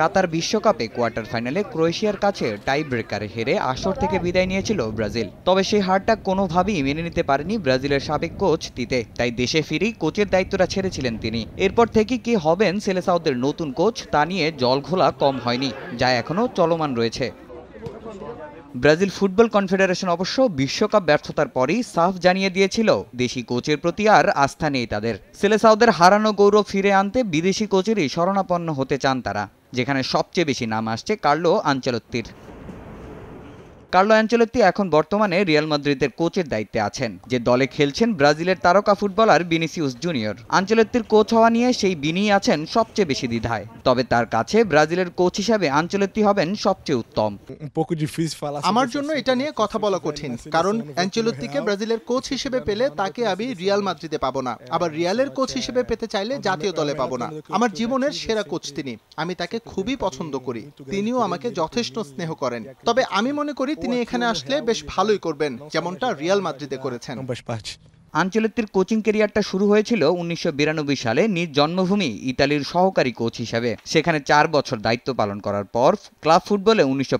কাতার বিশ্বকাপে কোয়ার্টার ফাইনালে ক্রোয়েশিয়ার কাছে টাই ব্রেকারে হেরে আসর থেকে বিদায় নিয়েছিল ব্রাজিল তবে সেই হারটা কোনোভাবেই মেনে নিতে পারেনি ব্রাজিলের সাবেক কোচ তিতে তাই দেশে ফিরেই কোচের দায়িত্বটা ছেড়েছিলেন তিনি এরপর থেকে কে হবেন সেলেসাউদের নতুন কোচ তা নিয়ে জলঘোলা কম হয়নি যা এখনও চলমান রয়েছে ব্রাজিল ফুটবল কনফেডারেশন অবশ্য বিশ্বকাপ ব্যর্থতার পরই সাফ জানিয়ে দিয়েছিল দেশি কোচের প্রতি আর আস্থা নেই তাদের সেলেসাউদের হারানো গৌরব ফিরে আনতে বিদেশি কোচেরই শরণাপন্ন হতে চান তারা যেখানে সবচেয়ে বেশি নাম আসছে কার্লো আঞ্চলত্তির কার্লো অ্যাঞ্চেলত্তি এখন বর্তমানে রিয়াল মাদ্রিদের কোচের দায়িত্বে আছেন যে দলে খেলছেন ব্রাজিলের তারকা ফুটবলার বিনিসিউস জুনিয়র আঞ্চলত্তির কোচ হওয়া নিয়ে সেই বিনি আছেন সবচেয়ে বেশি দ্বিধায় তবে তার কাছে ব্রাজিলের কোচ হিসাবে আঞ্চলত্তি হবেন সবচেয়ে উত্তম আমার জন্য এটা নিয়ে কথা বলা কঠিন কারণ অ্যাঞ্চেলত্তিকে ব্রাজিলের কোচ হিসেবে পেলে তাকে আমি রিয়াল মাদ্রিদে পাবো না আবার রিয়ালের কোচ হিসেবে পেতে চাইলে জাতীয় দলে পাবো না আমার জীবনের সেরা কোচ তিনি আমি তাকে খুবই পছন্দ করি তিনিও আমাকে যথেষ্ট স্নেহ করেন তবে আমি মনে করি তিনি এখানে আসলে বেশ ভালোই করবেন যেমনটা রিয়াল মাদ্রিদে করেছেন আঞ্চলিত্তির কোচিং কেরিয়ারটা শুরু হয়েছিল উনিশশো সালে নিজ জন্মভূমি ইতালির সহকারী কোচ হিসাবে সেখানে চার বছর দায়িত্ব পালন করার পর ক্লাব ফুটবলে উনিশশো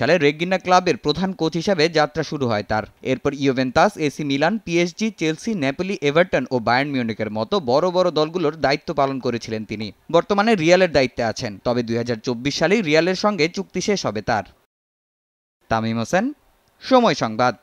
সালে রেগিনা ক্লাবের প্রধান কোচ হিসাবে যাত্রা শুরু হয় তার এরপর Juventus AC Milan PSG Chelsea Napoli Everton ও বায়ার্ন মিউনিকের মতো বড় বড় দলগুলোর দায়িত্ব পালন করেছিলেন তিনি বর্তমানে রিয়ালের দায়িত্বে আছেন তবে দুই সালেই রিয়ালের সঙ্গে চুক্তি শেষ হবে তার তামিম হোসেন সময় সংবাদ